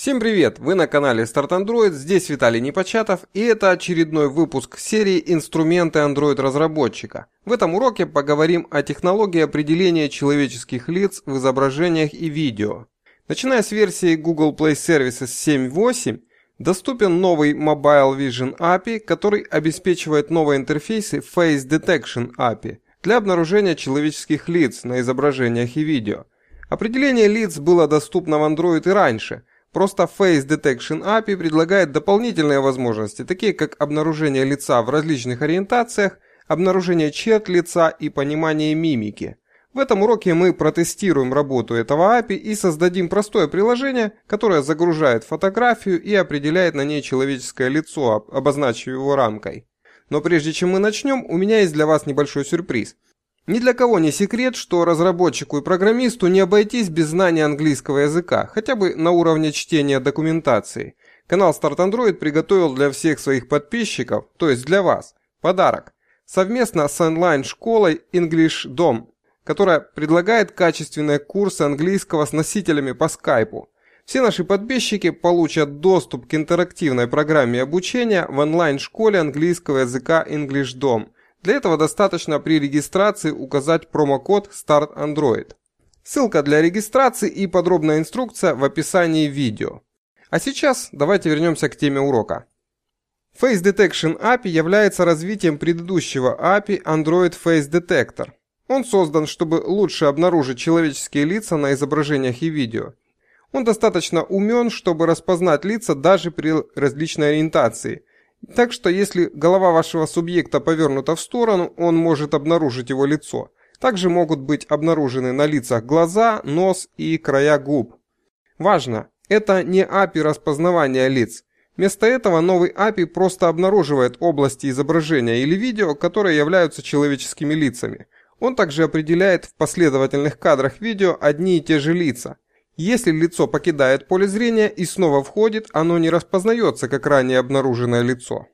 Всем привет! Вы на канале Start Android, здесь Виталий Непочатов и это очередной выпуск серии «Инструменты Android разработчика». В этом уроке поговорим о технологии определения человеческих лиц в изображениях и видео. Начиная с версии Google Play Services 7.8, доступен новый Mobile Vision API, который обеспечивает новые интерфейсы Face Detection API для обнаружения человеческих лиц на изображениях и видео. Определение лиц было доступно в Android и раньше – Просто Face Detection API предлагает дополнительные возможности, такие как обнаружение лица в различных ориентациях, обнаружение черт лица и понимание мимики. В этом уроке мы протестируем работу этого API и создадим простое приложение, которое загружает фотографию и определяет на ней человеческое лицо, обозначив его рамкой. Но прежде чем мы начнем, у меня есть для вас небольшой сюрприз – ни для кого не секрет, что разработчику и программисту не обойтись без знания английского языка, хотя бы на уровне чтения документации. Канал Start Android приготовил для всех своих подписчиков, то есть для вас, подарок. Совместно с онлайн-школой English Dom, которая предлагает качественные курсы английского с носителями по скайпу. Все наши подписчики получат доступ к интерактивной программе обучения в онлайн-школе английского языка English Dom – для этого достаточно при регистрации указать промокод Start Android. Ссылка для регистрации и подробная инструкция в описании видео. А сейчас давайте вернемся к теме урока. Face Detection API является развитием предыдущего API Android Face Detector. Он создан, чтобы лучше обнаружить человеческие лица на изображениях и видео. Он достаточно умен, чтобы распознать лица даже при различной ориентации – так что если голова вашего субъекта повернута в сторону, он может обнаружить его лицо. Также могут быть обнаружены на лицах глаза, нос и края губ. Важно, это не API распознавания лиц. Вместо этого новый API просто обнаруживает области изображения или видео, которые являются человеческими лицами. Он также определяет в последовательных кадрах видео одни и те же лица, если лицо покидает поле зрения и снова входит, оно не распознается как ранее обнаруженное лицо.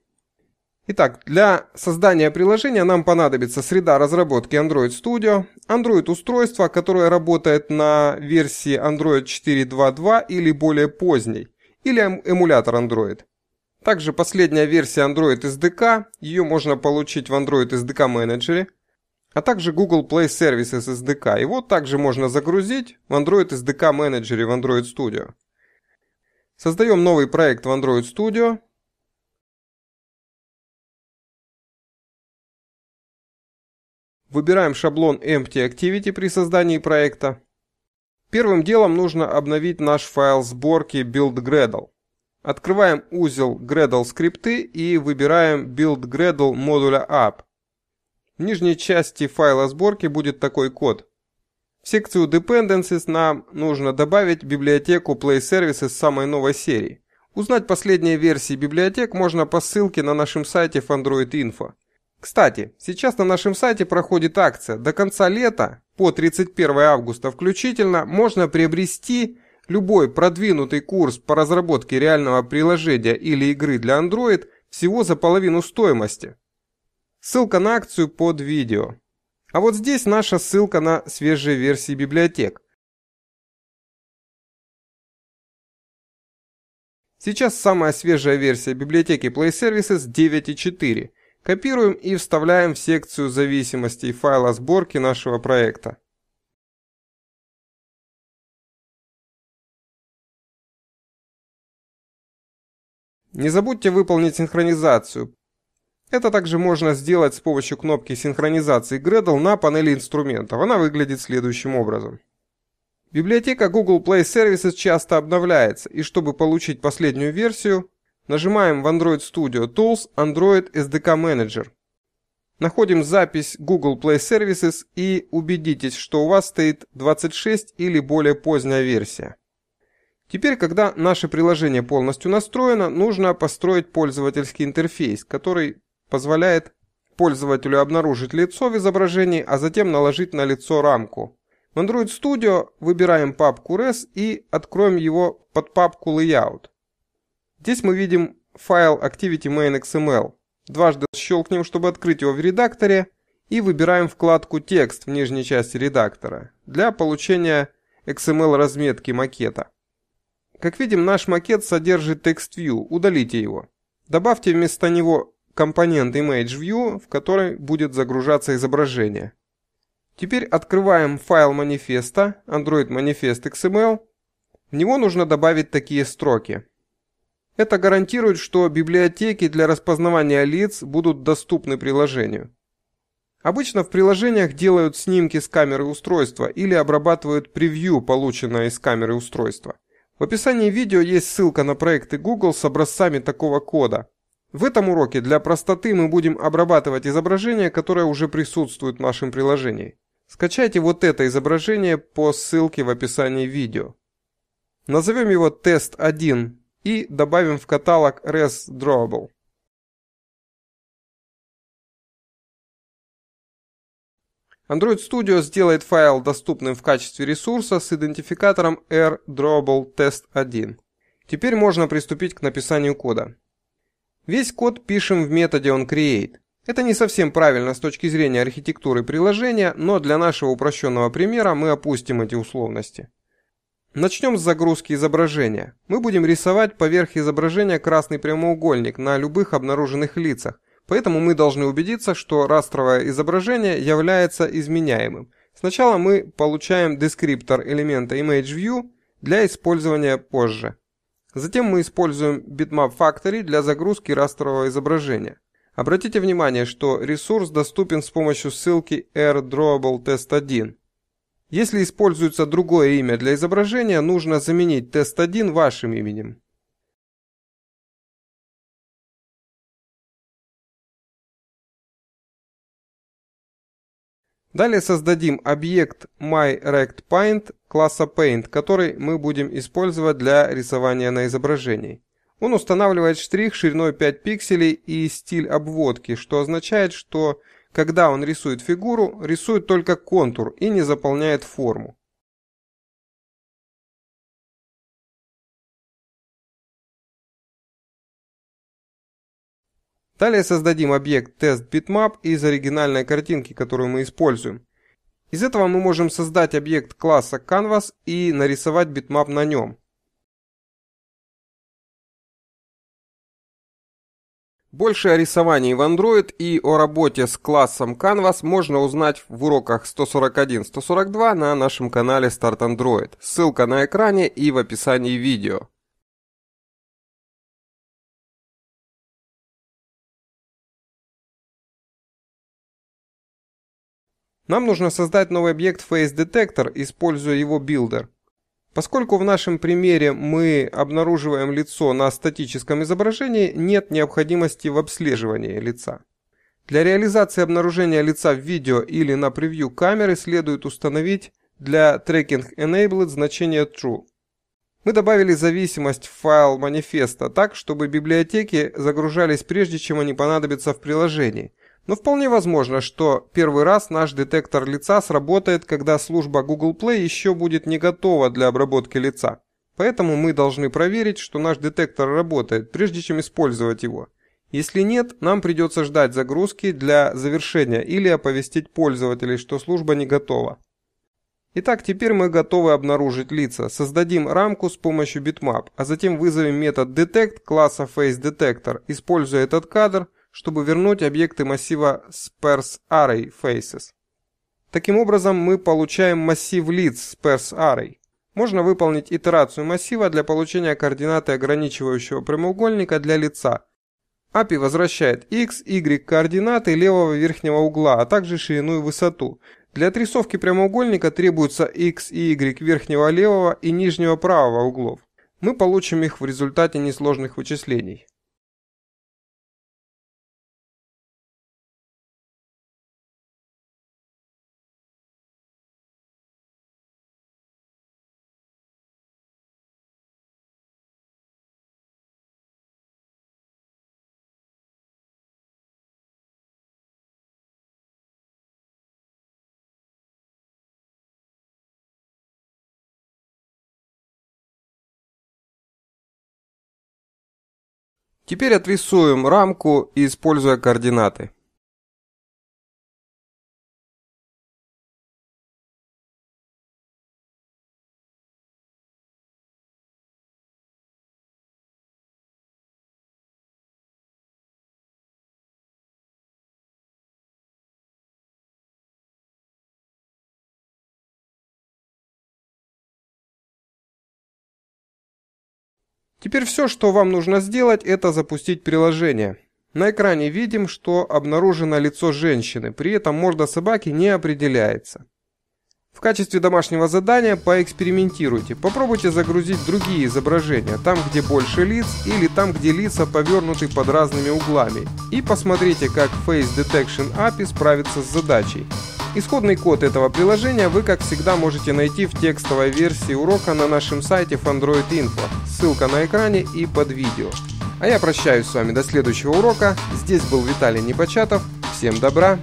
Итак, для создания приложения нам понадобится среда разработки Android Studio, Android устройство, которое работает на версии Android 4.2.2 или более поздней, или эм, эмулятор Android. Также последняя версия Android SDK, ее можно получить в Android SDK менеджере а также Google Play Services SDK. Его также можно загрузить в Android SDK менеджере в Android Studio. Создаем новый проект в Android Studio. Выбираем шаблон Empty Activity при создании проекта. Первым делом нужно обновить наш файл сборки BuildGradle. Открываем узел Gradle скрипты и выбираем BuildGradle модуля App. В нижней части файла сборки будет такой код. В секцию Dependencies нам нужно добавить библиотеку Play Services самой новой серии. Узнать последние версии библиотек можно по ссылке на нашем сайте в Android Info. Кстати, сейчас на нашем сайте проходит акция. До конца лета, по 31 августа включительно, можно приобрести любой продвинутый курс по разработке реального приложения или игры для Android всего за половину стоимости. Ссылка на акцию под видео. А вот здесь наша ссылка на свежие версии библиотек. Сейчас самая свежая версия библиотеки Play Services 9.4. Копируем и вставляем в секцию зависимостей файла сборки нашего проекта. Не забудьте выполнить синхронизацию. Это также можно сделать с помощью кнопки синхронизации Gradle на панели инструментов. Она выглядит следующим образом. Библиотека Google Play Services часто обновляется, и чтобы получить последнюю версию, нажимаем в Android Studio Tools Android SDK Manager. Находим запись Google Play Services и убедитесь, что у вас стоит 26 или более поздняя версия. Теперь, когда наше приложение полностью настроено, нужно построить пользовательский интерфейс, который позволяет пользователю обнаружить лицо в изображении, а затем наложить на лицо рамку. В Android Studio выбираем папку Res и откроем его под папку Layout. Здесь мы видим файл activity.main.xml. Дважды щелкнем, чтобы открыть его в редакторе, и выбираем вкладку «Текст» в нижней части редактора для получения XML-разметки макета. Как видим, наш макет содержит TextView, удалите его. Добавьте вместо него компонент ImageView, в который будет загружаться изображение. Теперь открываем файл манифеста Android Manifest XML. В него нужно добавить такие строки. Это гарантирует, что библиотеки для распознавания лиц будут доступны приложению. Обычно в приложениях делают снимки с камеры устройства или обрабатывают превью, полученное из камеры устройства. В описании видео есть ссылка на проекты Google с образцами такого кода. В этом уроке для простоты мы будем обрабатывать изображение, которое уже присутствует в нашем приложении. Скачайте вот это изображение по ссылке в описании видео. Назовем его «Тест 1» и добавим в каталог «Res Drawable». Android Studio сделает файл доступным в качестве ресурса с идентификатором AirDrawable Test 1. Теперь можно приступить к написанию кода. Весь код пишем в методе onCreate. Это не совсем правильно с точки зрения архитектуры приложения, но для нашего упрощенного примера мы опустим эти условности. Начнем с загрузки изображения. Мы будем рисовать поверх изображения красный прямоугольник на любых обнаруженных лицах, поэтому мы должны убедиться, что растровое изображение является изменяемым. Сначала мы получаем дескриптор элемента ImageView для использования позже. Затем мы используем Bitmap Factory для загрузки растрового изображения. Обратите внимание, что ресурс доступен с помощью ссылки AirDrawable Test 1. Если используется другое имя для изображения, нужно заменить Test 1 вашим именем. Далее создадим объект MyRectPaint класса Paint, который мы будем использовать для рисования на изображении. Он устанавливает штрих шириной 5 пикселей и стиль обводки, что означает, что когда он рисует фигуру, рисует только контур и не заполняет форму. Далее создадим объект тест bitmap из оригинальной картинки, которую мы используем. Из этого мы можем создать объект класса canvas и нарисовать битмап на нем. Больше о рисовании в Android и о работе с классом Canvas можно узнать в уроках 141-142 на нашем канале Start Android. Ссылка на экране и в описании видео. Нам нужно создать новый объект Face Detector, используя его билдер. Поскольку в нашем примере мы обнаруживаем лицо на статическом изображении, нет необходимости в обслеживании лица. Для реализации обнаружения лица в видео или на превью камеры следует установить для Tracking Enabled значение True. Мы добавили зависимость в файл манифеста так, чтобы библиотеки загружались прежде, чем они понадобятся в приложении – но вполне возможно, что первый раз наш детектор лица сработает, когда служба Google Play еще будет не готова для обработки лица. Поэтому мы должны проверить, что наш детектор работает, прежде чем использовать его. Если нет, нам придется ждать загрузки для завершения или оповестить пользователей, что служба не готова. Итак, теперь мы готовы обнаружить лица. Создадим рамку с помощью bitmap, а затем вызовем метод detect класса FaceDetector. Используя этот кадр, чтобы вернуть объекты массива Sparse Array Faces. Таким образом, мы получаем массив лиц Sparse Array. Можно выполнить итерацию массива для получения координаты ограничивающего прямоугольника для лица. API возвращает x, y координаты левого верхнего угла, а также ширину и высоту. Для отрисовки прямоугольника требуются x и y верхнего левого и нижнего правого углов. Мы получим их в результате несложных вычислений. Теперь отрисуем рамку, используя координаты. Теперь все, что вам нужно сделать, это запустить приложение. На экране видим, что обнаружено лицо женщины, при этом морда собаки не определяется. В качестве домашнего задания поэкспериментируйте. Попробуйте загрузить другие изображения, там где больше лиц или там где лица повернуты под разными углами. И посмотрите, как Face Detection API справится с задачей. Исходный код этого приложения вы, как всегда, можете найти в текстовой версии урока на нашем сайте Android Info. Ссылка на экране и под видео. А я прощаюсь с вами до следующего урока. Здесь был Виталий Непочатов. Всем добра